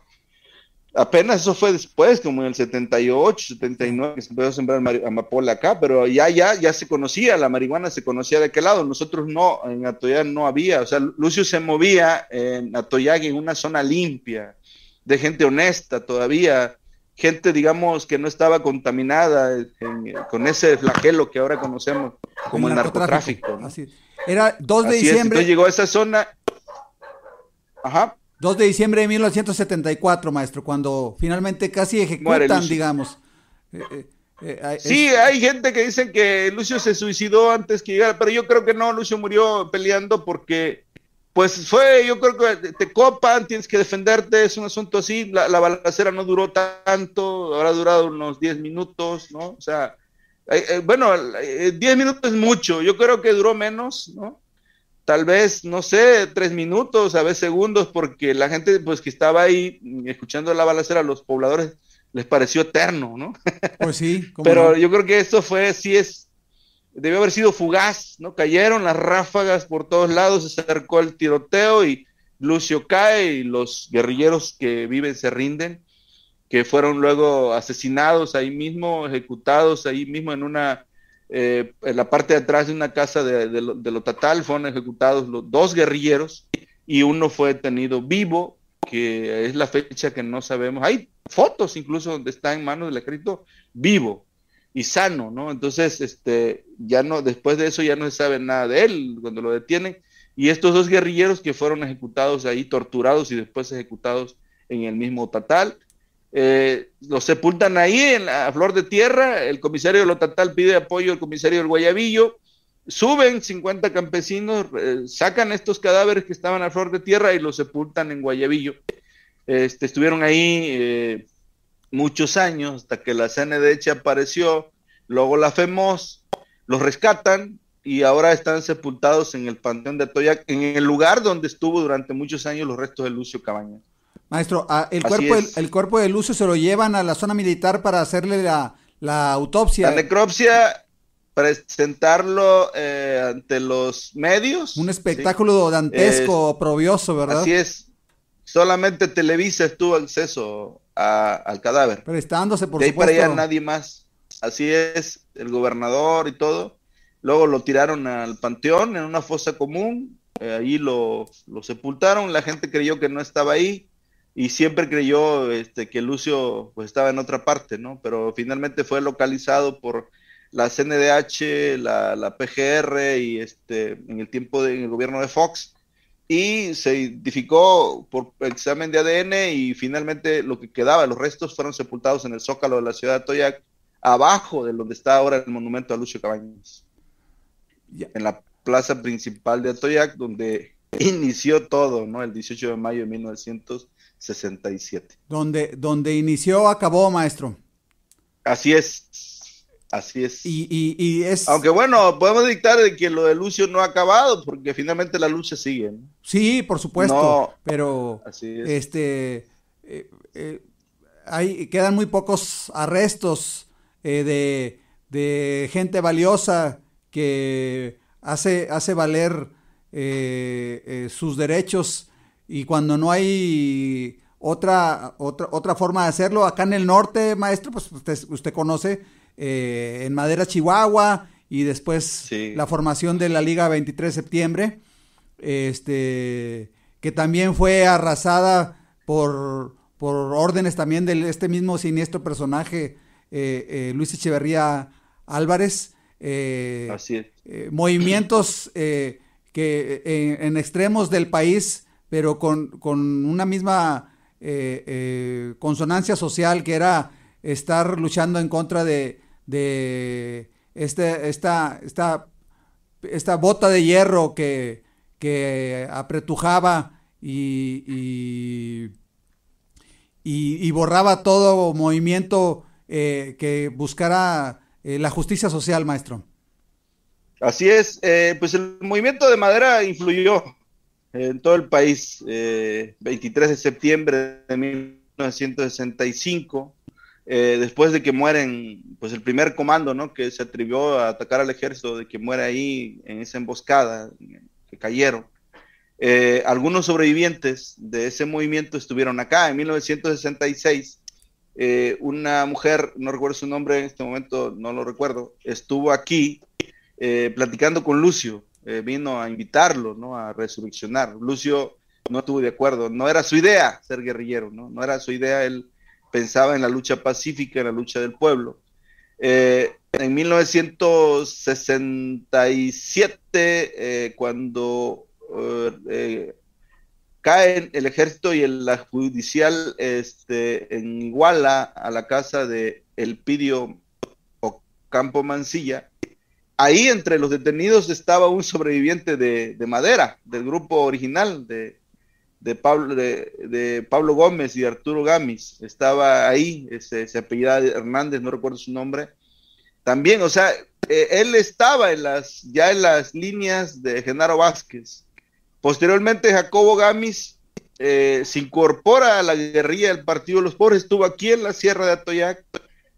apenas eso fue después, como en el 78, 79, que se empezó a sembrar amapola acá, pero ya, ya, ya se conocía, la marihuana se conocía de aquel lado, nosotros no, en Atoyag no había, o sea, Lucio se movía en Atoyag en una zona limpia, de gente honesta todavía, gente, digamos, que no estaba contaminada con ese flagelo que ahora conocemos como el narcotráfico. Era 2 de diciembre. llegó a esa zona. Ajá. 2 de diciembre de 1974, maestro, cuando finalmente casi ejecutan, digamos. Eh, eh, eh, sí, hay gente que dice que Lucio se suicidó antes que llegara, pero yo creo que no, Lucio murió peleando porque, pues fue, yo creo que te copan, tienes que defenderte, es un asunto así, la, la balacera no duró tanto, habrá durado unos 10 minutos, ¿no? O sea, bueno, 10 minutos es mucho, yo creo que duró menos, ¿no? tal vez, no sé, tres minutos, a veces segundos, porque la gente pues que estaba ahí escuchando la balacera, a los pobladores les pareció eterno, ¿no? <laughs> Pues sí. Pero yo creo que eso fue, sí es, debió haber sido fugaz, ¿no? Cayeron las ráfagas por todos lados, se acercó el tiroteo y Lucio cae y los guerrilleros que viven se rinden, que fueron luego asesinados ahí mismo, ejecutados ahí mismo en una eh, en la parte de atrás de una casa de, lo total fueron ejecutados los dos guerrilleros y uno fue detenido vivo, que es la fecha que no sabemos. Hay fotos incluso donde está en manos del escrito vivo y sano, ¿no? Entonces, este, ya no, después de eso ya no se sabe nada de él cuando lo detienen. Y estos dos guerrilleros que fueron ejecutados ahí, torturados y después ejecutados en el mismo Tatal, eh, los sepultan ahí en la flor de tierra, el comisario de Lotatal pide apoyo al comisario del Guayabillo, suben 50 campesinos, eh, sacan estos cadáveres que estaban a flor de tierra y los sepultan en Guayabillo. Este, estuvieron ahí eh, muchos años hasta que la CNDH apareció, luego la FEMOS, los rescatan y ahora están sepultados en el Panteón de Atoyac, en el lugar donde estuvo durante muchos años los restos de Lucio Cabañas. Maestro, ah, el cuerpo, el, cuerpo de Lucio se lo llevan a la zona militar para hacerle la, autopsia. La necropsia, presentarlo eh, ante los medios. Un espectáculo dantesco, probioso, ¿verdad? Así es. Solamente Televisa estuvo acceso al cadáver. Pero estándose, por de ahí para allá nadie más. Así es, el gobernador y todo. Luego lo tiraron al panteón en una fosa común. Eh, ahí lo sepultaron. La gente creyó que no estaba ahí y siempre creyó este, que Lucio pues, estaba en otra parte, ¿no? Pero finalmente fue localizado por la CNDH, la, PGR y este, en el tiempo del el gobierno de Fox y se identificó por examen de ADN y finalmente lo que quedaba, los restos fueron sepultados en el zócalo de la ciudad de Toyac, abajo de donde está ahora el monumento a Lucio Cabañas, en la plaza principal de Atoyac, donde <laughs> inició todo, ¿no? El 18 de mayo de 1900 67. Donde, donde inició, acabó, maestro. Así es. Así es. Y, es. Aunque bueno, podemos dictar que lo de Lucio no ha acabado, porque finalmente la lucha sigue. ¿no? Sí, por supuesto. pero así este eh, eh, hay, quedan muy pocos arrestos eh, de, gente valiosa que hace, hace valer sus derechos y cuando no hay otra, otra, otra forma de hacerlo, acá en el norte, maestro, pues usted, conoce eh, en Madera Chihuahua y después la formación de la Liga 23 de septiembre, este, que también fue arrasada por, por órdenes también de este mismo siniestro personaje, eh, eh, Luis Echeverría Álvarez. Así es. movimientos que en extremos del país pero con, una misma eh, eh, consonancia social que era estar luchando en contra de, de este, esta, esta bota de hierro que, que apretujaba y, y, borraba todo movimiento eh, que buscara la justicia social, maestro. Así es, pues el movimiento de madera influyó en todo el país, 23 eh, de septiembre de 1965, eh, después de que mueren, pues el primer comando, ¿no? Que se atrevió a atacar al ejército, de que muera ahí en esa emboscada, que cayeron. Eh, algunos sobrevivientes de ese movimiento estuvieron acá. En 1966, una mujer, no recuerdo su nombre en este momento, no lo recuerdo, estuvo aquí platicando con Lucio eh, vino a invitarlo, ¿no? A resurreccionar. Lucio no estuvo de acuerdo, no era su idea ser guerrillero, ¿no? era su idea, él pensaba en la lucha pacífica, en la lucha del pueblo. Eh, en 1967, eh, cuando caen el ejército y el, la judicial este, en Iguala a la casa de Elpidio Ocampo Mancilla, Ahí entre los detenidos estaba un sobreviviente de, Madera, del grupo original de, Pablo, de, Pablo Gómez y Arturo Gamis. Estaba ahí, ese, se apellidaba Hernández, no recuerdo su nombre. También, o sea, eh, él estaba en las, ya en las líneas de Genaro Vázquez. Posteriormente, Jacobo Gamis eh, se incorpora a la guerrilla del Partido de los Pobres, estuvo aquí en la Sierra de Atoyac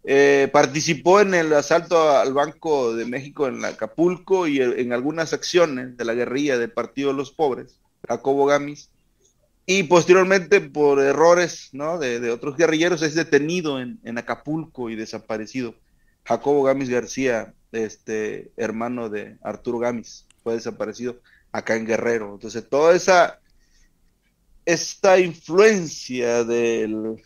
eh, participó en el asalto al Banco de México en Acapulco y en algunas acciones de la guerrilla del Partido de los Pobres, Jacobo Gamis. Y posteriormente, por errores de, otros guerrilleros, es detenido en, Acapulco y desaparecido. Jacobo Gamis García, este hermano de Arturo Gamis, fue desaparecido acá en Guerrero. Entonces, toda esa, esta influencia del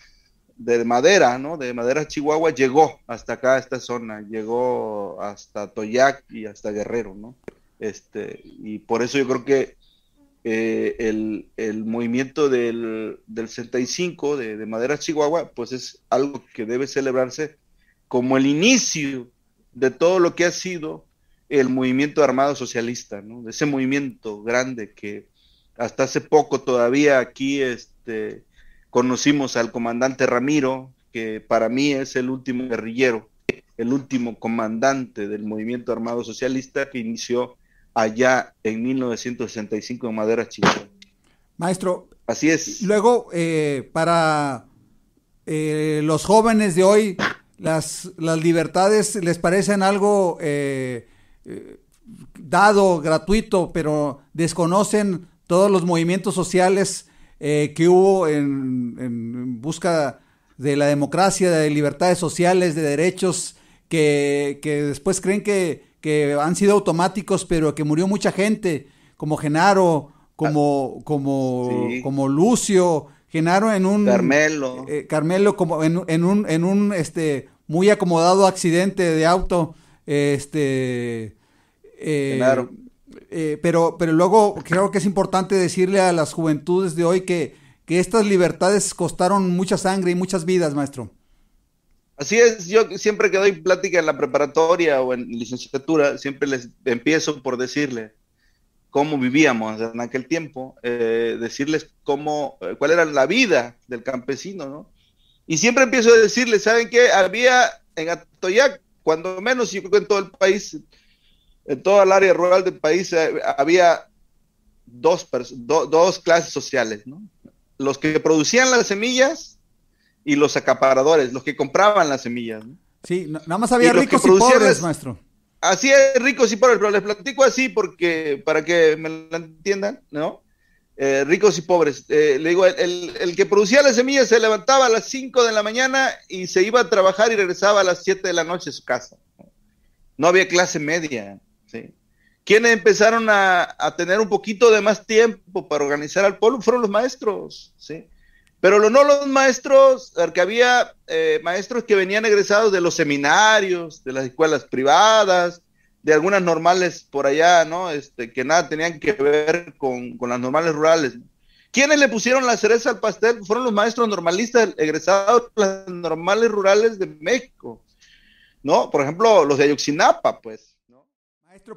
de madera, ¿no? De madera Chihuahua llegó hasta acá, a esta zona, llegó hasta Toyac y hasta Guerrero, ¿no? Este, y por eso yo creo que eh, el, movimiento del, 65 de, de, madera Chihuahua, pues es algo que debe celebrarse como el inicio de todo lo que ha sido el movimiento armado socialista, ¿no? De ese movimiento grande que hasta hace poco todavía aquí, este, Conocimos al comandante Ramiro, que para mí es el último guerrillero, el último comandante del movimiento armado socialista que inició allá en 1965 en Madera, Chile. Maestro. Así es. Luego, eh, para eh, los jóvenes de hoy, las, las libertades les parecen algo eh, dado, gratuito, pero desconocen todos los movimientos sociales eh, que hubo en, busca de la democracia, de libertades sociales, de derechos que, después creen que, han sido automáticos, pero que murió mucha gente, como Genaro, como, como, como Lucio, Genaro en un... Carmelo. Eh, Carmelo como en, un, en un este, muy acomodado accidente de auto, este... Eh, Genaro eh, pero, pero luego creo que es importante decirle a las juventudes de hoy que, estas libertades costaron mucha sangre y muchas vidas, maestro. Así es, yo siempre que doy plática en la preparatoria o en licenciatura, siempre les empiezo por decirle cómo vivíamos en aquel tiempo, eh, decirles cómo, eh, cuál era la vida del campesino, ¿no? Y siempre empiezo a decirles, ¿saben qué? Había en Atoyac, cuando menos, yo en todo el país, en toda el área rural del país eh, había dos, dos clases sociales, Los que producían las semillas y los acaparadores, los que compraban las semillas. Sí, nada más había ricos y pobres, maestro. Así es, ricos y pobres, pero les platico así porque, para que me lo entiendan, ¿no? Eh, ricos y pobres. Eh, le digo, el, el, el, que producía las semillas se levantaba a las 5 de la mañana y se iba a trabajar y regresaba a las 7 de la noche a su casa. No había clase media quienes empezaron a, tener un poquito de más tiempo para organizar al pueblo fueron los maestros, ¿sí? Pero no los maestros, porque había eh, maestros que venían egresados de los seminarios, de las escuelas privadas, de algunas normales por allá, ¿no? Este, que nada tenían que ver con, con las normales rurales. ¿Quiénes le pusieron la cereza al pastel? Pues fueron los maestros normalistas egresados de las normales rurales de México, ¿no? Por ejemplo, los de Ayuxinapa, pues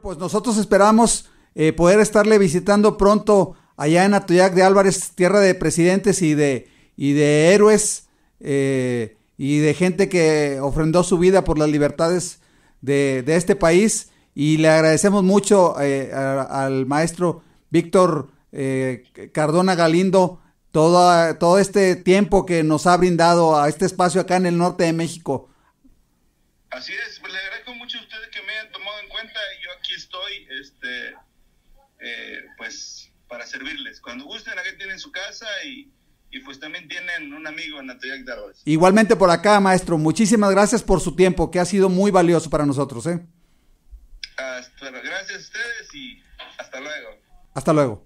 pues nosotros esperamos eh, poder estarle visitando pronto allá en Atoyac de Álvarez, tierra de presidentes y de, y de héroes eh, y de gente que ofrendó su vida por las libertades de, este país. Y le agradecemos mucho eh, al maestro Víctor Cardona Galindo todo, todo este tiempo que nos ha brindado a este espacio acá en el norte de México. Así es, pues, estoy, este, eh, pues, para servirles. Cuando gusten, aquí tienen su casa y, pues también tienen un amigo en Atoyac Igualmente por acá, maestro. Muchísimas gracias por su tiempo, que ha sido muy valioso para nosotros. ¿eh? Hasta, gracias a ustedes y hasta luego. Hasta luego.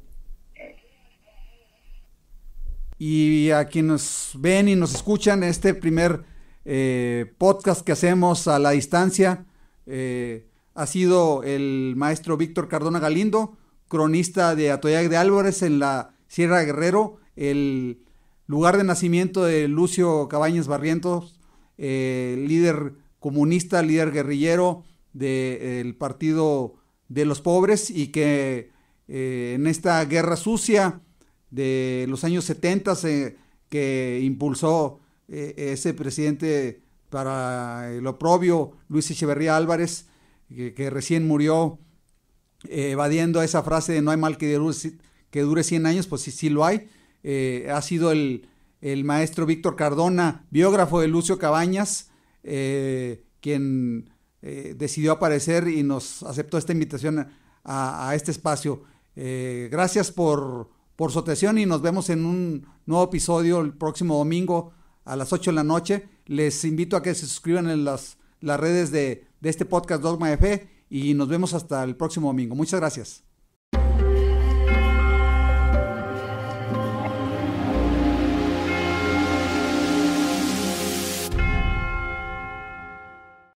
Y a quienes ven y nos escuchan, este primer eh, podcast que hacemos a la distancia. Eh, ha sido el maestro Víctor Cardona Galindo, cronista de Atoyac de Álvarez en la Sierra Guerrero, el lugar de nacimiento de Lucio Cabañas Barrientos, eh, líder comunista, líder guerrillero del Partido de los Pobres y que eh, en esta guerra sucia de los años 70 que impulsó eh, ese presidente para el oprobio, Luis Echeverría Álvarez, que, recién murió, eh, evadiendo esa frase de no hay mal que dure, que dure 100 años, pues sí, sí lo hay. Eh, ha sido el, maestro Víctor Cardona, biógrafo de Lucio Cabañas, eh, quien decidió aparecer y nos aceptó esta invitación a, este espacio. gracias por, su atención y nos vemos en un nuevo episodio el próximo domingo a las 8 de la noche. Les invito a que se suscriban en las redes de de este podcast Dogma de Fe y nos vemos hasta el próximo domingo. Muchas gracias.